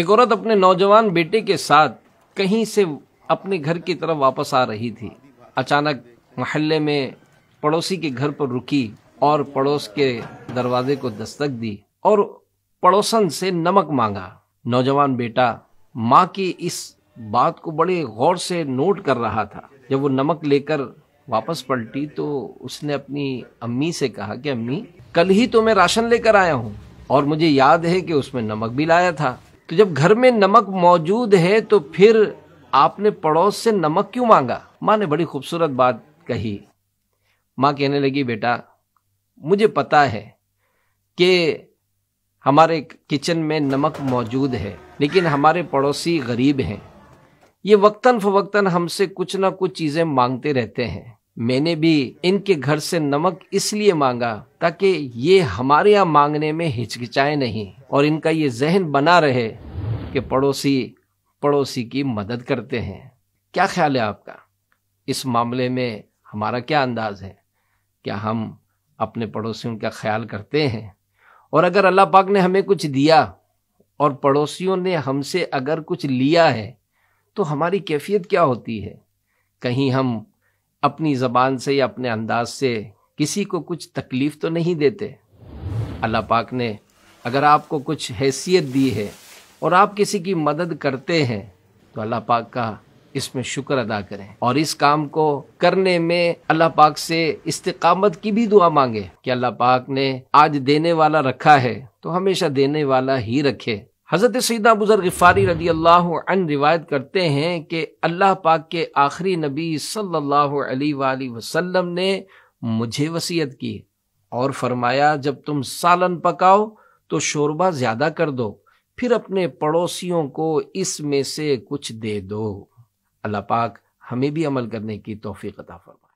एक औरत अपने नौजवान बेटे के साथ कहीं से अपने घर की तरफ वापस आ रही थी अचानक मोहल्ले में पड़ोसी के घर पर रुकी और पड़ोस के दरवाजे को दस्तक दी और पड़ोसन से नमक मांगा नौजवान बेटा माँ की इस बात को बड़े गौर से नोट कर रहा था जब वो नमक लेकर वापस पलटी तो उसने अपनी अम्मी से कहा कि अम्मी कल ही तो मैं राशन लेकर आया हूँ और मुझे याद है कि उसमें नमक भी लाया था तो जब घर में नमक मौजूद है तो फिर आपने पड़ोस से नमक क्यों मांगा माँ ने बड़ी खूबसूरत बात कही माँ कहने लगी बेटा मुझे पता है कि हमारे किचन में नमक मौजूद है लेकिन हमारे पड़ोसी गरीब हैं ये वक्तन फवक्तन हमसे कुछ ना कुछ चीज़ें मांगते रहते हैं मैंने भी इनके घर से नमक इसलिए मांगा ताकि ये हमारे यहाँ मांगने में हिचकिचाए नहीं और इनका ये जहन बना रहे कि पड़ोसी पड़ोसी की मदद करते हैं क्या ख्याल है आपका इस मामले में हमारा क्या अंदाज है क्या हम अपने पड़ोसियों का ख्याल करते हैं और अगर अल्लाह पाक ने हमें कुछ दिया और पड़ोसियों ने हमसे अगर कुछ लिया है तो हमारी कैफियत क्या होती है कहीं हम अपनी ज़बान से या अपने अंदाज से किसी को कुछ तकलीफ़ तो नहीं देते अल्लाह पाक ने अगर आपको कुछ हैसियत दी है और आप किसी की मदद करते हैं तो अल्लाह पाक का इसमें शुक्र अदा करें और इस काम को करने में अल्लाह पाक से इस्तकामत की भी दुआ मांगे कि अल्लाह पाक ने आज देने वाला रखा है तो हमेशा देने वाला ही रखे हज़रत सीदा बुजुर्ग फारी रदी अल्लाह रिवायत करते हैं कि अल्लाह पाक के आखिरी नबी सल्लल्लाहु अलैहि वसल्लम ने मुझे वसीयत की और फरमाया जब तुम सालन पकाओ तो शोरबा ज़्यादा कर दो फिर अपने पड़ोसियों को इसमें से कुछ दे दो अल्लाह पाक हमें भी अमल करने की तोफ़ी अदा फरमा